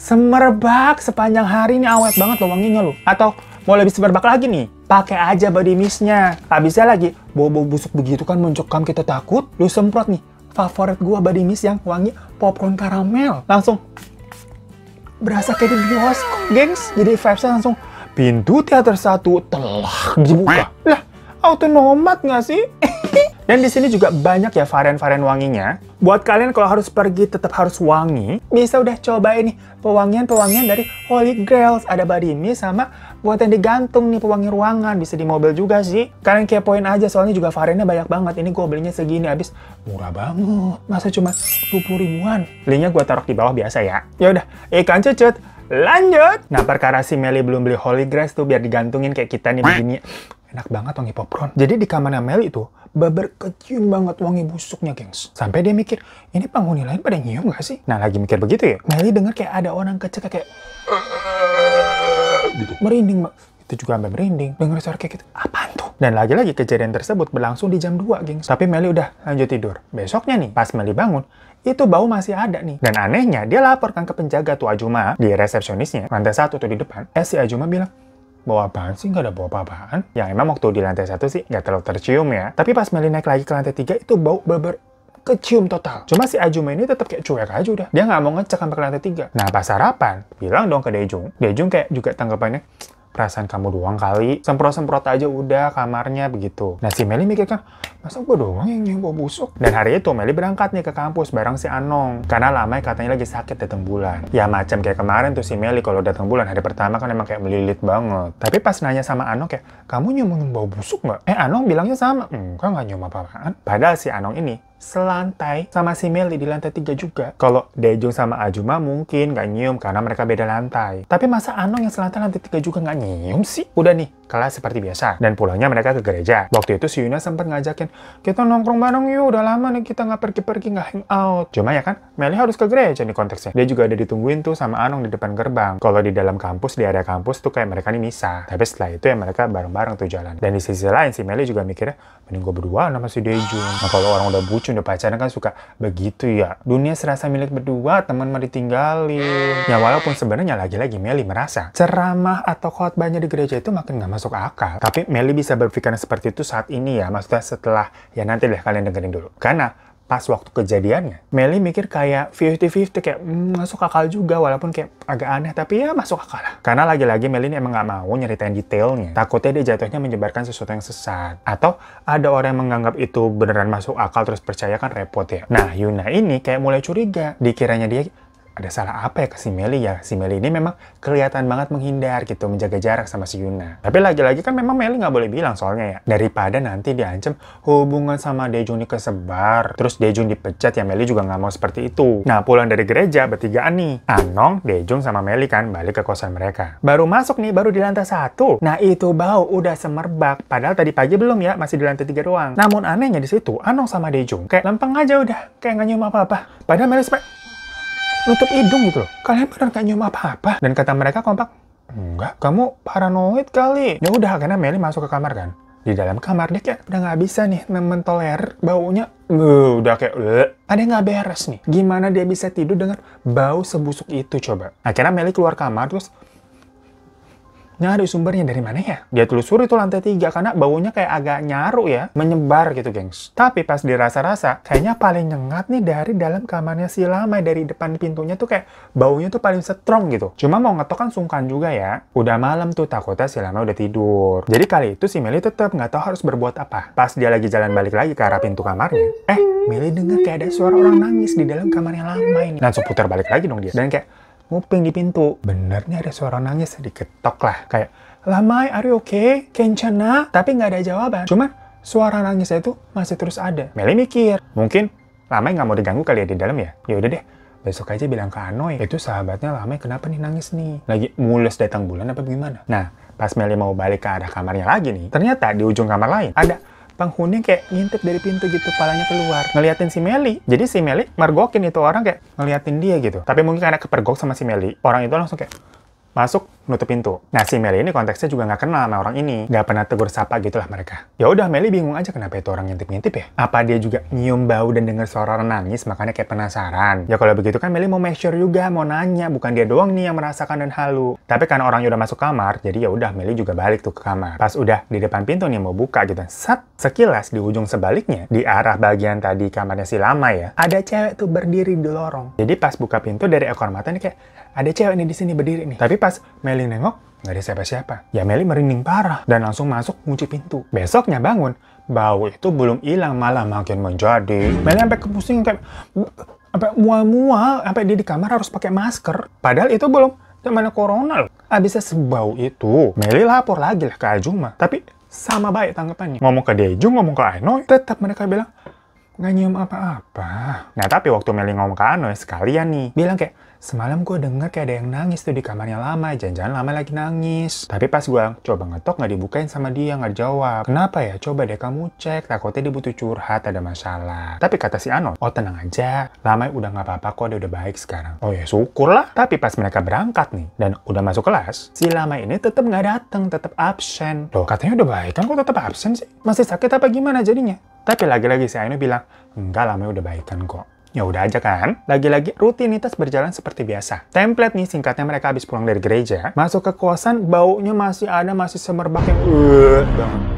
semerbak sepanjang hari ini awet banget loh wanginya loh atau mau lebih semerbak lagi nih pakai aja body mistnya habisnya lagi bau-bau busuk begitu kan mencekam kita takut lu semprot nih favorit gua body mist yang wangi popcorn karamel langsung berasa kayak di bioskop gengs jadi vibesnya langsung pintu teater satu telah dibuka lah auto nomat nggak sih <laughs> Dan di sini juga banyak ya varian-varian wanginya. Buat kalian kalau harus pergi tetap harus wangi, bisa udah coba ini pewangian-pewangian dari Holy Grails. Ada body ini sama buat yang digantung nih pewangi ruangan, bisa di mobil juga sih. Kalian kepoin aja soalnya juga variannya banyak banget. Ini gue belinya segini habis murah banget. Masa cuma 20 ribuan. Linknya gue taruh di bawah biasa ya. Ya udah, ikan cucut. Lanjut. Nah, perkara si Meli belum beli Holy Grails tuh biar digantungin kayak kita nih begini enak banget wangi popcorn. Jadi di kamarnya Meli itu Baber kecium banget wangi busuknya, gengs. Sampai dia mikir, ini penghuni lain pada nyium gak sih? Nah, lagi mikir begitu ya. Meli denger kayak ada orang kecil kayak gitu. Merinding, Mbak. Itu juga sampai merinding. Dengar suara kayak gitu. Apaan tuh? Dan lagi-lagi kejadian tersebut berlangsung di jam 2, gengs. Tapi Meli udah lanjut tidur. Besoknya nih, pas Meli bangun, itu bau masih ada nih. Dan anehnya, dia laporkan ke penjaga tuh Ajuma di resepsionisnya, lantai satu tuh di depan. Eh, si Ajuma bilang, Bawa apaan sih? Nggak ada bawa apa-apaan. Ya emang waktu di lantai satu sih nggak terlalu tercium ya. Tapi pas Meli naik lagi ke lantai tiga itu bau beber kecium total. Cuma si Ajuma ini tetap kayak cuek aja udah. Dia nggak mau ngecek sampai ke lantai tiga. Nah pas sarapan, bilang dong ke Dejung. Dejung kayak juga tanggapannya, perasaan kamu doang kali. Semprot-semprot aja udah kamarnya begitu. Nah si Meli mikir kan, masa gue doang yang nyoba busuk? Dan hari itu Meli berangkat nih ke kampus bareng si Anong. Karena lama katanya lagi sakit datang bulan. Ya macam kayak kemarin tuh si Meli kalau datang bulan hari pertama kan emang kayak melilit banget. Tapi pas nanya sama Anong kayak, kamu nyium bau busuk nggak? Eh Anong bilangnya sama, enggak nggak nyium apa-apaan. Padahal si Anong ini selantai sama si Meli di lantai 3 juga. Kalau Dejung sama Ajuma mungkin nggak nyium karena mereka beda lantai. Tapi masa Anong yang selantai lantai 3 juga nggak nyium sih? Udah nih, kelas seperti biasa. Dan pulangnya mereka ke gereja. Waktu itu si Yuna sempat ngajakin, kita nongkrong bareng yuk, udah lama nih kita nggak pergi-pergi, nggak hang out. Cuma ya kan, Meli harus ke gereja nih konteksnya. Dia juga ada ditungguin tuh sama Anong di depan gerbang. Kalau di dalam kampus, di area kampus tuh kayak mereka nih misah. Tapi setelah itu ya mereka bareng-bareng tuh jalan. Dan di sisi lain si Meli juga mikirnya, mending gue berdua sama si Dejun. Nah kalau orang udah bucin, udah pacaran kan suka begitu ya. Dunia serasa milik berdua, teman mau ditinggalin. Ya walaupun sebenarnya lagi-lagi Meli merasa ceramah atau khotbahnya di gereja itu makin nggak masuk masuk akal. Tapi Meli bisa berpikiran seperti itu saat ini ya, maksudnya setelah ya nanti deh kalian dengerin dulu. Karena pas waktu kejadiannya, Meli mikir kayak 50-50, kayak mm, masuk akal juga, walaupun kayak agak aneh, tapi ya masuk akal lah. Karena lagi-lagi Meli ini emang gak mau nyeritain detailnya. Takutnya dia jatuhnya menyebarkan sesuatu yang sesat. Atau ada orang yang menganggap itu beneran masuk akal terus percaya kan repot ya. Nah, Yuna ini kayak mulai curiga. Dikiranya dia ada salah apa ya ke si Meli ya? Si Meli ini memang kelihatan banget menghindar gitu, menjaga jarak sama si Yuna. Tapi lagi-lagi kan memang Meli nggak boleh bilang soalnya ya. Daripada nanti diancam hubungan sama Dejun kesebar, terus Dejun dipecat ya Meli juga nggak mau seperti itu. Nah pulang dari gereja bertigaan nih, Anong, Dejun sama Meli kan balik ke kosan mereka. Baru masuk nih, baru di lantai satu. Nah itu bau udah semerbak, padahal tadi pagi belum ya, masih di lantai tiga doang. Namun anehnya di situ Anong sama Dejun kayak lempeng aja udah, kayak nggak nyium apa-apa. Padahal Meli sampai nutup hidung gitu loh. Kalian benar gak nyium apa-apa? Dan kata mereka kompak, enggak, kamu paranoid kali. Ya udah, karena Meli masuk ke kamar kan. Di dalam kamar dia kayak udah nggak bisa nih mentoler baunya uh, udah kayak uh. ada yang nggak beres nih. Gimana dia bisa tidur dengan bau sebusuk itu coba? Akhirnya Meli keluar kamar terus Nyari sumbernya dari mana ya? Dia telusuri itu lantai tiga karena baunya kayak agak nyaru ya, menyebar gitu gengs. Tapi pas dirasa-rasa, kayaknya paling nyengat nih dari dalam kamarnya si Lamai dari depan pintunya tuh kayak baunya tuh paling strong gitu. Cuma mau ngetok kan sungkan juga ya. Udah malam tuh takutnya si Lamai udah tidur. Jadi kali itu si Meli tetap nggak tahu harus berbuat apa. Pas dia lagi jalan balik lagi ke arah pintu kamarnya, eh Meli dengar kayak ada suara orang nangis di dalam kamarnya Lamai nih. Langsung putar balik lagi dong dia. Dan kayak nguping di pintu. Benernya ada suara nangis diketok lah. Kayak, Lamai, are you okay? Kencana? Tapi nggak ada jawaban. Cuman suara nangisnya itu masih terus ada. Meli mikir, mungkin Lamai nggak mau diganggu kali ya di dalam ya? Ya udah deh, besok aja bilang ke Anoy. Itu sahabatnya Lamai kenapa nih nangis nih? Lagi mules datang bulan apa gimana? Nah, pas Meli mau balik ke arah kamarnya lagi nih, ternyata di ujung kamar lain ada penghuni kayak ngintip dari pintu gitu palanya keluar ngeliatin si Meli jadi si Meli mergokin itu orang kayak ngeliatin dia gitu tapi mungkin karena kepergok sama si Meli orang itu langsung kayak masuk nutup pintu. Nah, si Meli ini konteksnya juga nggak kenal sama orang ini. Nggak pernah tegur sapa gitu lah mereka. Ya udah Meli bingung aja kenapa itu orang ngintip-ngintip ya. Apa dia juga nyium bau dan dengar suara orang nangis makanya kayak penasaran. Ya kalau begitu kan Meli mau make sure juga, mau nanya. Bukan dia doang nih yang merasakan dan halu. Tapi kan orangnya udah masuk kamar, jadi ya udah Meli juga balik tuh ke kamar. Pas udah di depan pintu nih mau buka gitu. Sat, sekilas di ujung sebaliknya, di arah bagian tadi kamarnya si Lama ya, ada cewek tuh berdiri di lorong. Jadi pas buka pintu dari ekor mata nih kayak, ada cewek nih di sini berdiri nih. Tapi pas Meli Meli nengok, nggak ada siapa-siapa. Ya Meli merinding parah dan langsung masuk kunci pintu. Besoknya bangun, bau itu belum hilang malah makin menjadi. Meli sampai kepusing kayak sampai mual-mual, sampai dia di kamar harus pakai masker. Padahal itu belum zaman corona loh. Abisnya sebau itu, Meli lapor lagi lah ke Ajuma. Tapi sama baik tanggapannya. Ngomong ke Deju, ngomong ke Aino, tetap mereka bilang, nggak nyium apa-apa. Nah tapi waktu Meli ngomong ke Aino sekalian nih, bilang kayak, Semalam gue denger kayak ada yang nangis tuh di kamarnya lama. Jangan-jangan lama lagi nangis. Tapi pas gue coba ngetok gak dibukain sama dia, nggak jawab. Kenapa ya? Coba deh kamu cek. Takutnya dia butuh curhat, ada masalah. Tapi kata si Anon, oh tenang aja. Lama udah nggak apa-apa kok, dia udah baik sekarang. Oh ya syukurlah. Tapi pas mereka berangkat nih, dan udah masuk kelas, si Lama ini tetap nggak datang, tetap absen. Loh katanya udah baik kan kok tetap absen sih? Masih sakit apa gimana jadinya? Tapi lagi-lagi si Aino bilang, enggak lama udah baikan kok. Ya udah aja kan? Lagi-lagi rutinitas berjalan seperti biasa. Template nih singkatnya mereka habis pulang dari gereja, masuk ke kosan, baunya masih ada, masih semerbak yang uh,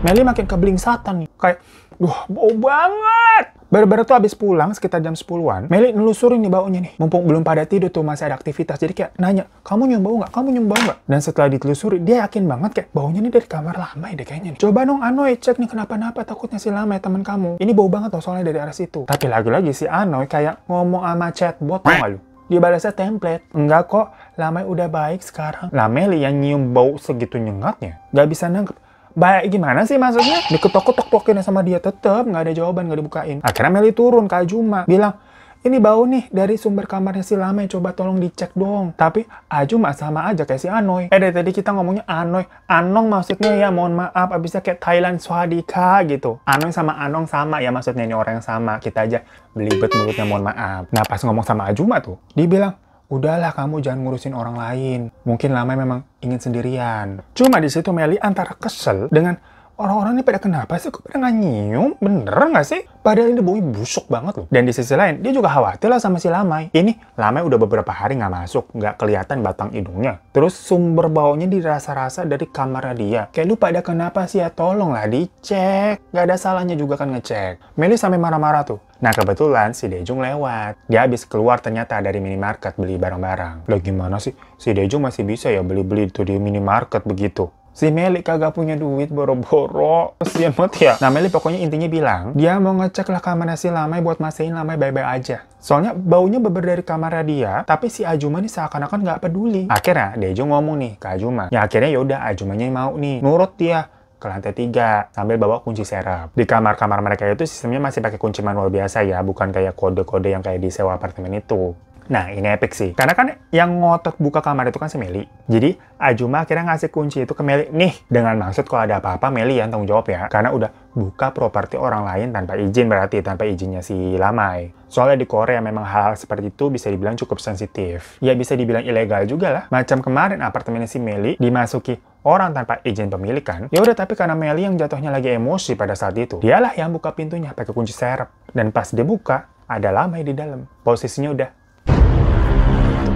Meli makin kebling satan nih. Kayak Duh, bau banget. Baru-baru tuh habis pulang sekitar jam 10-an, Meli nelusurin nih baunya nih. Mumpung belum pada tidur tuh masih ada aktivitas. Jadi kayak nanya, kamu nyium bau nggak? Kamu nyium bau nggak? Dan setelah ditelusuri, dia yakin banget kayak baunya nih dari kamar lama ya deh kayaknya. Nih. Coba dong Anoy cek nih kenapa-napa takutnya si lama ya teman kamu. Ini bau banget loh soalnya dari arah situ. Tapi lagi-lagi si Anoy kayak ngomong sama chatbot tau malu lu? dibalasnya template. Enggak kok, lama udah baik sekarang. Nah Meli yang nyium bau segitu nyengatnya, nggak bisa nangkep. Baik gimana sih maksudnya? Diketok-ketok-tokin sama dia tetep nggak ada jawaban, nggak dibukain. Akhirnya Meli turun ke Ajuma, bilang, ini bau nih dari sumber kamarnya si Lame, coba tolong dicek dong. Tapi Ajuma sama aja kayak si Anoy. Eh dari tadi kita ngomongnya Anoy. Anong maksudnya ya mohon maaf, abisnya kayak Thailand Swadika gitu. Anoy sama Anong sama ya maksudnya ini orang yang sama. Kita aja belibet mulutnya mohon maaf. Nah pas ngomong sama Ajuma tuh, dia bilang, udahlah kamu jangan ngurusin orang lain. Mungkin lama memang ingin sendirian. Cuma di situ Meli antara kesel dengan orang-orang ini pada kenapa sih? Kok pada nggak nyium? Bener nggak sih? Padahal ini boy busuk banget loh. Dan di sisi lain, dia juga khawatir lah sama si Lamai. Ini Lamai udah beberapa hari nggak masuk, nggak kelihatan batang hidungnya. Terus sumber baunya dirasa-rasa dari kamar dia. Kayak lu pada kenapa sih ya? Tolonglah dicek. Nggak ada salahnya juga kan ngecek. Meli sampai marah-marah tuh. Nah kebetulan si Dejung lewat. Dia habis keluar ternyata dari minimarket beli barang-barang. Loh gimana sih? Si Dejung masih bisa ya beli-beli itu di minimarket begitu. Si Meli kagak punya duit boro-boro. Kesian banget ya. Nah Meli pokoknya intinya bilang, dia mau ngecek lah kamarnya si Lamai buat masain Lamai baik-baik aja. Soalnya baunya beber dari kamar dia, tapi si Ajuma nih seakan-akan gak peduli. Akhirnya Dejo ngomong nih ke Ajuma. Ya akhirnya yaudah Ajumanya mau nih. Nurut dia ke lantai tiga sambil bawa kunci serap. Di kamar-kamar mereka itu sistemnya masih pakai kunci manual biasa ya, bukan kayak kode-kode yang kayak di sewa apartemen itu. Nah, ini epic sih. Karena kan yang ngotot buka kamar itu kan si Meli. Jadi, Ajuma akhirnya ngasih kunci itu ke Meli. Nih, dengan maksud kalau ada apa-apa, Meli yang tanggung jawab ya. Karena udah buka properti orang lain tanpa izin berarti, tanpa izinnya si Lamai. Soalnya di Korea memang hal, -hal seperti itu bisa dibilang cukup sensitif. Ya bisa dibilang ilegal juga lah. Macam kemarin apartemennya si Meli dimasuki orang tanpa izin pemilik kan? Ya udah tapi karena Meli yang jatuhnya lagi emosi pada saat itu, dialah yang buka pintunya pakai kunci serep. Dan pas dibuka ada lamai di dalam. Posisinya udah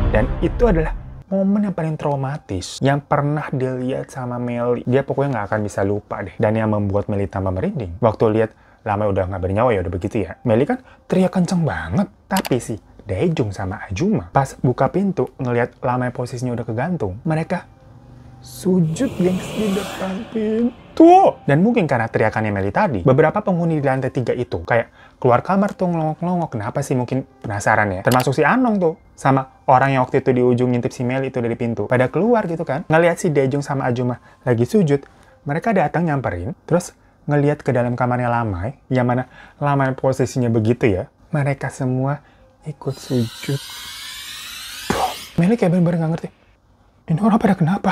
dan itu adalah momen yang paling traumatis yang pernah dilihat sama Meli. Dia pokoknya nggak akan bisa lupa deh. Dan yang membuat Meli tambah merinding. Waktu lihat lama udah nggak bernyawa ya udah begitu ya. Meli kan teriak kenceng banget. Tapi sih Daejung sama Ajuma pas buka pintu ngelihat lama posisinya udah kegantung. Mereka sujud gengs di depan pintu. Dan mungkin karena teriakannya Meli tadi, beberapa penghuni di lantai tiga itu kayak keluar kamar tuh ngelongok-ngelongok. Kenapa sih mungkin penasaran ya? Termasuk si Anong tuh sama orang yang waktu itu di ujung ngintip si Meli itu dari pintu. Pada keluar gitu kan, ngelihat si Dejung sama Ajuma lagi sujud, mereka datang nyamperin, terus ngelihat ke dalam kamarnya Lamai, yang mana Lamai posisinya begitu ya. Mereka semua ikut sujud. Meli kayak bener-bener gak ngerti. Ini orang pada kenapa?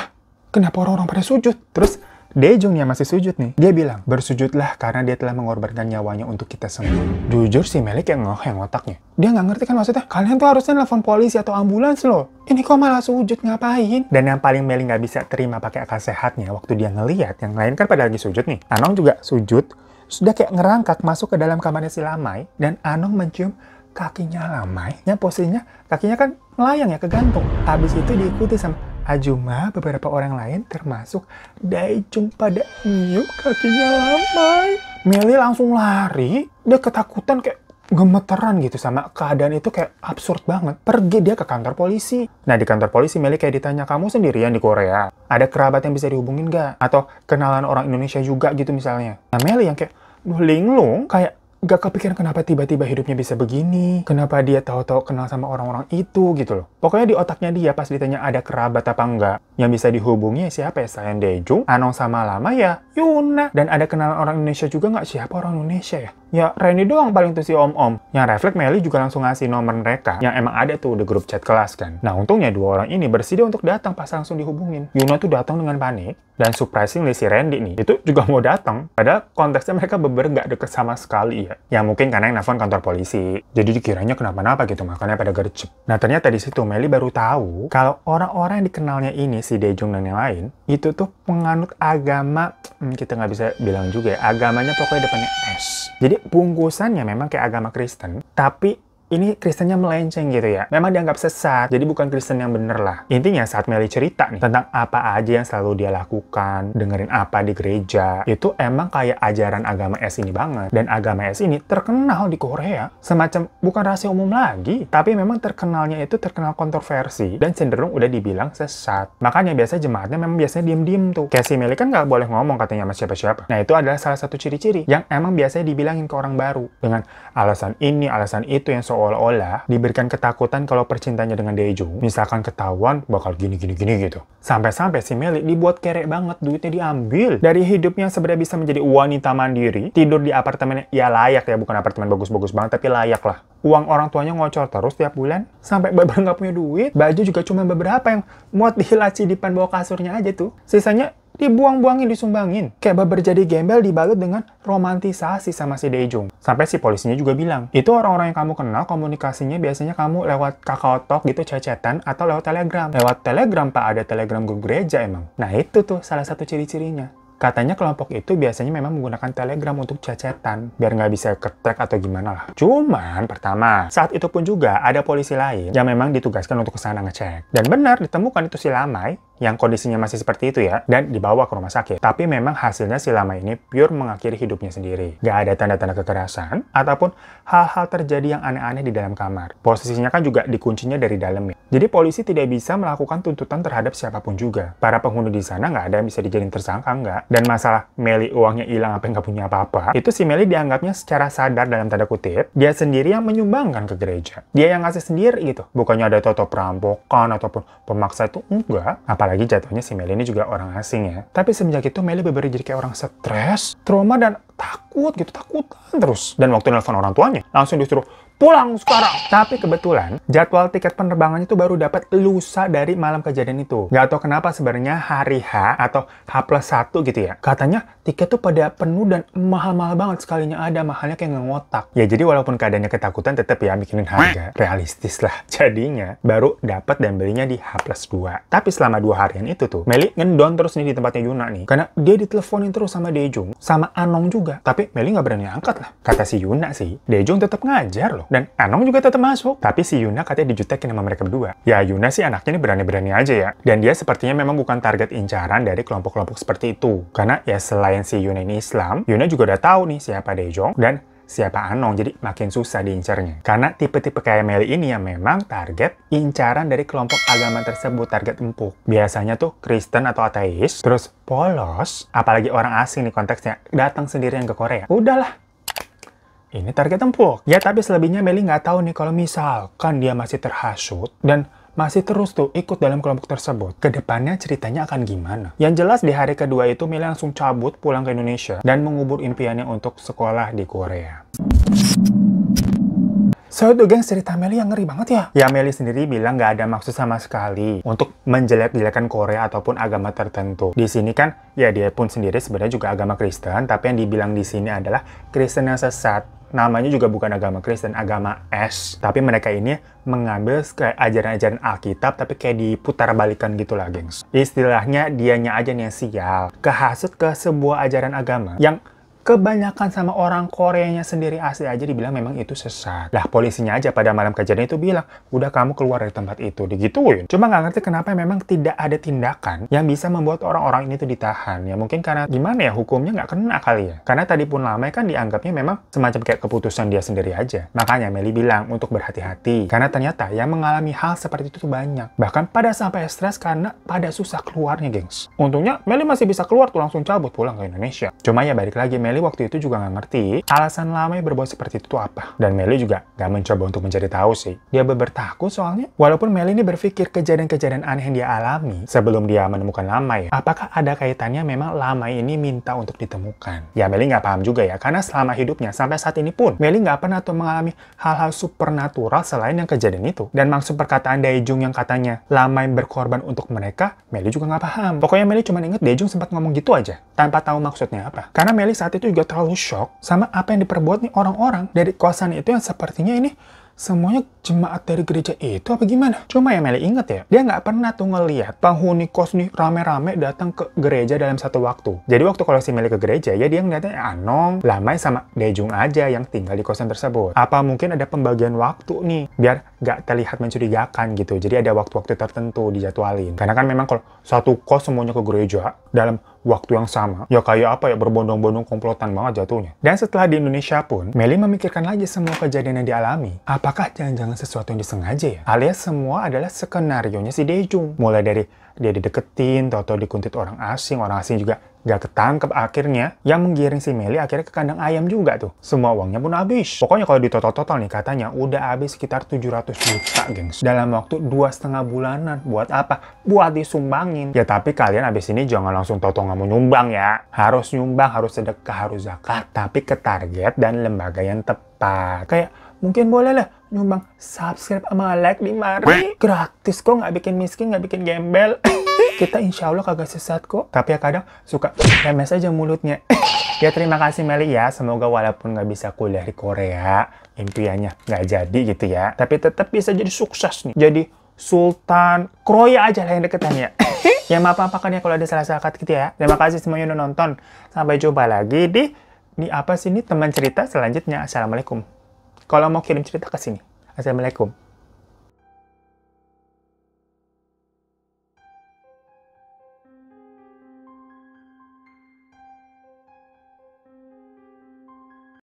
Kenapa orang-orang pada sujud? Terus yang masih sujud nih. Dia bilang, bersujudlah karena dia telah mengorbankan nyawanya untuk kita semua. Jujur si Melik yang yang otaknya. Dia nggak ngerti kan maksudnya, kalian tuh harusnya nelfon polisi atau ambulans loh. Ini kok malah sujud, ngapain? Dan yang paling Melik nggak bisa terima pakai akal sehatnya, waktu dia ngeliat, yang lain kan pada lagi sujud nih. Anong juga sujud, sudah kayak ngerangkak masuk ke dalam kamarnya si Lamai, dan Anong mencium kakinya Lamai, yang posisinya kakinya kan melayang ya, kegantung. Habis itu diikuti sama Ajuma, beberapa orang lain termasuk Daichung pada Miu kakinya lambai. Meli langsung lari, dia ketakutan kayak gemeteran gitu sama keadaan itu kayak absurd banget. Pergi dia ke kantor polisi. Nah di kantor polisi Meli kayak ditanya, kamu sendirian di Korea? Ada kerabat yang bisa dihubungin gak? Atau kenalan orang Indonesia juga gitu misalnya. Nah Meli yang kayak, linglung kayak gak kepikiran kenapa tiba-tiba hidupnya bisa begini, kenapa dia tahu-tahu kenal sama orang-orang itu gitu loh. Pokoknya di otaknya dia pas ditanya ada kerabat apa enggak, yang bisa dihubungi ya siapa ya Sayan Dejung, Anong sama lama ya Yuna, dan ada kenalan orang Indonesia juga nggak siapa orang Indonesia ya. Ya, Randy doang paling tuh si om-om. Yang refleks Melly juga langsung ngasih nomor mereka yang emang ada tuh di grup chat kelas kan. Nah, untungnya dua orang ini bersedia untuk datang pas langsung dihubungin. Yuna tuh datang dengan panik dan surprisingly si Randy nih itu juga mau datang. Padahal konteksnya mereka beber nggak deket sama sekali ya. Ya mungkin karena yang nelfon kantor polisi. Jadi dikiranya kenapa-napa gitu makanya pada gercep. Nah, ternyata di situ Meli baru tahu kalau orang-orang yang dikenalnya ini si Dejung dan yang lain itu tuh penganut agama hmm, kita nggak bisa bilang juga ya agamanya pokoknya depannya S. Jadi bungkusannya memang kayak agama Kristen, tapi ini Kristennya melenceng gitu ya. Memang dianggap sesat, jadi bukan Kristen yang bener lah. Intinya saat Meli cerita nih tentang apa aja yang selalu dia lakukan, dengerin apa di gereja, itu emang kayak ajaran agama S ini banget. Dan agama S ini terkenal di Korea. Semacam bukan rahasia umum lagi, tapi memang terkenalnya itu terkenal kontroversi dan cenderung udah dibilang sesat. Makanya biasa jemaatnya memang biasanya diem-diem tuh. Kayak si Meli kan nggak boleh ngomong katanya sama siapa-siapa. Nah itu adalah salah satu ciri-ciri yang emang biasanya dibilangin ke orang baru. Dengan alasan ini, alasan itu yang so seolah-olah diberikan ketakutan kalau percintanya dengan Daejung, misalkan ketahuan bakal gini-gini-gini gitu. Sampai-sampai si Meli dibuat kerek banget, duitnya diambil. Dari hidupnya sebenarnya bisa menjadi wanita mandiri, tidur di apartemen ya layak ya, bukan apartemen bagus-bagus banget, tapi layak lah. Uang orang tuanya ngocor terus tiap bulan, sampai beberapa nggak punya duit, baju juga cuma beberapa yang muat di depan bawah kasurnya aja tuh. Sisanya dibuang-buangin, disumbangin. kayak baper jadi gembel dibalut dengan romantisasi sama si Daejung. Sampai si polisinya juga bilang, itu orang-orang yang kamu kenal komunikasinya biasanya kamu lewat kakao talk gitu cecetan atau lewat telegram. Lewat telegram pak ada telegram grup gereja emang. Nah itu tuh salah satu ciri-cirinya. Katanya kelompok itu biasanya memang menggunakan telegram untuk cecetan, biar nggak bisa ketek atau gimana lah. Cuman, pertama, saat itu pun juga ada polisi lain yang memang ditugaskan untuk kesana ngecek. Dan benar, ditemukan itu si Lamai yang kondisinya masih seperti itu ya, dan dibawa ke rumah sakit. Tapi memang hasilnya si lama ini pure mengakhiri hidupnya sendiri. Gak ada tanda-tanda kekerasan, ataupun hal-hal terjadi yang aneh-aneh di dalam kamar. Posisinya kan juga dikuncinya dari dalam ya. Jadi polisi tidak bisa melakukan tuntutan terhadap siapapun juga. Para penghuni di sana nggak ada yang bisa dijadiin tersangka nggak. Dan masalah Meli uangnya hilang apa nggak punya apa-apa, itu si Meli dianggapnya secara sadar dalam tanda kutip, dia sendiri yang menyumbangkan ke gereja. Dia yang ngasih sendiri gitu. Bukannya ada toto perampokan ataupun pemaksa itu enggak. Apalagi Apalagi jatuhnya si Meli ini juga orang asing ya. Tapi semenjak itu Meli beberapa jadi kayak orang stres, trauma, dan takut gitu, takutan terus. Dan waktu nelfon orang tuanya, langsung disuruh, pulang sekarang. Tapi kebetulan jadwal tiket penerbangannya itu baru dapat lusa dari malam kejadian itu. Gak tau kenapa sebenarnya hari H atau H plus 1 gitu ya. Katanya tiket tuh pada penuh dan mahal-mahal banget sekalinya ada. Mahalnya kayak ngotak. Ya jadi walaupun keadaannya ketakutan tetap ya mikirin harga. Realistis lah. <laughs> Jadinya baru dapat dan belinya di H plus 2. Tapi selama dua harian itu tuh Meli ngendon terus nih di tempatnya Yuna nih. Karena dia diteleponin terus sama Dejung. Sama Anong juga. Tapi Meli nggak berani angkat lah. Kata si Yuna sih, Dejung tetap ngajar loh dan Anong juga tetap masuk. Tapi si Yuna katanya dijutekin sama mereka berdua. Ya Yuna sih anaknya ini berani-berani aja ya. Dan dia sepertinya memang bukan target incaran dari kelompok-kelompok seperti itu. Karena ya selain si Yuna ini Islam, Yuna juga udah tahu nih siapa Dejong dan siapa Anong, jadi makin susah diincarnya. Karena tipe-tipe kayak Meli ini yang memang target incaran dari kelompok agama tersebut, target empuk. Biasanya tuh Kristen atau ateis, terus polos, apalagi orang asing nih konteksnya, datang sendirian ke Korea. Udahlah, ini target empuk. Ya tapi selebihnya Meli nggak tahu nih kalau misalkan dia masih terhasut dan masih terus tuh ikut dalam kelompok tersebut. Kedepannya ceritanya akan gimana? Yang jelas di hari kedua itu Meli langsung cabut pulang ke Indonesia dan mengubur impiannya untuk sekolah di Korea. So itu geng cerita Meli yang ngeri banget ya. Ya Meli sendiri bilang nggak ada maksud sama sekali untuk menjelek-jelekan Korea ataupun agama tertentu. Di sini kan ya dia pun sendiri sebenarnya juga agama Kristen, tapi yang dibilang di sini adalah Kristen yang sesat namanya juga bukan agama Kristen, agama es. Tapi mereka ini mengambil kayak ajaran-ajaran Alkitab tapi kayak diputar balikan gitu lah, gengs. Istilahnya dianya aja nih yang sial, kehasut ke sebuah ajaran agama yang kebanyakan sama orang Koreanya sendiri asli aja dibilang memang itu sesat. Lah polisinya aja pada malam kejadian itu bilang, udah kamu keluar dari tempat itu, digituin. Cuma nggak ngerti kenapa memang tidak ada tindakan yang bisa membuat orang-orang ini tuh ditahan. Ya mungkin karena gimana ya hukumnya nggak kena kali ya. Karena tadi pun lama kan dianggapnya memang semacam kayak keputusan dia sendiri aja. Makanya Meli bilang untuk berhati-hati. Karena ternyata yang mengalami hal seperti itu tuh banyak. Bahkan pada sampai stres karena pada susah keluarnya gengs. Untungnya Meli masih bisa keluar tuh langsung cabut pulang ke Indonesia. Cuma ya balik lagi Meli Meli waktu itu juga nggak ngerti alasan lamai berbuat seperti itu apa. Dan Meli juga nggak mencoba untuk mencari tahu sih. Dia bertakut soalnya walaupun Meli ini berpikir kejadian-kejadian aneh yang dia alami sebelum dia menemukan ya. Apakah ada kaitannya memang lama ini minta untuk ditemukan? Ya Meli nggak paham juga ya karena selama hidupnya sampai saat ini pun Meli nggak pernah tuh mengalami hal-hal supernatural selain yang kejadian itu. Dan maksud perkataan Daejung yang katanya lamai berkorban untuk mereka, Meli juga nggak paham. Pokoknya Meli cuma inget Daejung sempat ngomong gitu aja tanpa tahu maksudnya apa. Karena Meli saat itu juga terlalu shock sama apa yang diperbuat nih orang-orang dari kosan itu yang sepertinya ini semuanya jemaat dari gereja itu apa gimana? Cuma ya Meli inget ya, dia nggak pernah tuh ngelihat penghuni kos nih rame-rame datang ke gereja dalam satu waktu. Jadi waktu kalau si Meli ke gereja ya dia ngeliatnya ya, Anong, Lamai sama Dejung aja yang tinggal di kosan tersebut. Apa mungkin ada pembagian waktu nih biar nggak terlihat mencurigakan gitu. Jadi ada waktu-waktu tertentu dijadwalin. Karena kan memang kalau satu kos semuanya ke gereja dalam waktu yang sama, ya kayak apa ya berbondong-bondong komplotan banget jatuhnya. Dan setelah di Indonesia pun, Meli memikirkan lagi semua kejadian yang dialami. Apakah jangan-jangan sesuatu yang disengaja ya. Alias semua adalah skenario-nya si Dejung. Mulai dari dia dideketin, atau dikuntit orang asing, orang asing juga gak ketangkep akhirnya yang menggiring si Meli akhirnya ke kandang ayam juga tuh semua uangnya pun habis pokoknya kalau di total nih katanya udah habis sekitar 700 juta gengs dalam waktu dua setengah bulanan buat apa? buat disumbangin ya tapi kalian abis ini jangan langsung toto nggak mau nyumbang ya harus nyumbang harus sedekah harus zakat tapi ke target dan lembaga yang tepat kayak mungkin boleh lah nyumbang subscribe sama like di mari. Gratis kok, nggak bikin miskin, nggak bikin gembel. <laughs> Kita insya Allah kagak sesat kok. Tapi ya kadang suka remes aja mulutnya. <laughs> ya terima kasih Meli ya. Semoga walaupun nggak bisa kuliah di Korea, impiannya nggak jadi gitu ya. Tapi tetap bisa jadi sukses nih. Jadi Sultan Kroya aja lah yang deketannya. <laughs> ya maaf kan ya kalau ada salah-salah kata gitu ya. Terima kasih semuanya udah nonton. Sampai jumpa lagi di di apa sih ini teman cerita selanjutnya. Assalamualaikum. Kalau mau kirim cerita ke sini. Assalamualaikum.